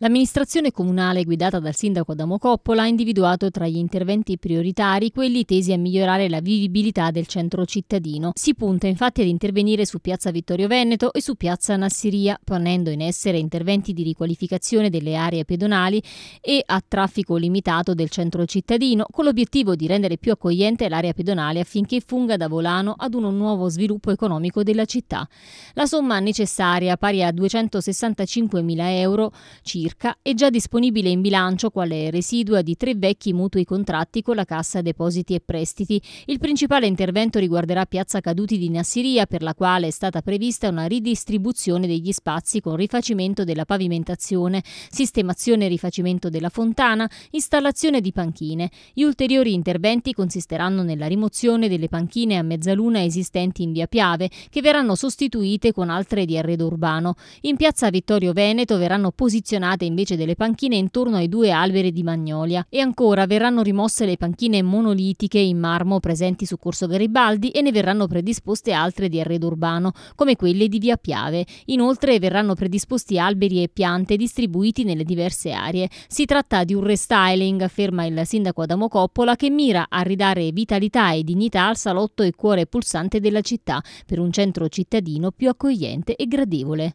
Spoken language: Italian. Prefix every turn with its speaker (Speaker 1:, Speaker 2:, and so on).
Speaker 1: L'amministrazione comunale guidata dal sindaco Adamo Coppola ha individuato tra gli interventi prioritari quelli tesi a migliorare la vivibilità del centro cittadino. Si punta infatti ad intervenire su Piazza Vittorio Veneto e su Piazza Nassiria, ponendo in essere interventi di riqualificazione delle aree pedonali e a traffico limitato del centro cittadino, con l'obiettivo di rendere più accogliente l'area pedonale affinché funga da volano ad un nuovo sviluppo economico della città. La somma necessaria, pari a 265.000 euro circa, circa è già disponibile in bilancio quale residua di tre vecchi mutui contratti con la Cassa Depositi e Prestiti. Il principale intervento riguarderà Piazza Caduti di Nassiria per la quale è stata prevista una ridistribuzione degli spazi con rifacimento della pavimentazione, sistemazione e rifacimento della fontana, installazione di panchine. Gli ulteriori interventi consisteranno nella rimozione delle panchine a mezzaluna esistenti in via Piave che verranno sostituite con altre di arredo urbano. In piazza Vittorio Veneto verranno posizionate collocate invece delle panchine intorno ai due alberi di Magnolia e ancora verranno rimosse le panchine monolitiche in marmo presenti su Corso Garibaldi e ne verranno predisposte altre di arredo urbano, come quelle di Via Piave. Inoltre verranno predisposti alberi e piante distribuiti nelle diverse aree. Si tratta di un restyling, afferma il sindaco Adamo Coppola, che mira a ridare vitalità e dignità al salotto e cuore pulsante della città per un centro cittadino più accogliente e gradevole.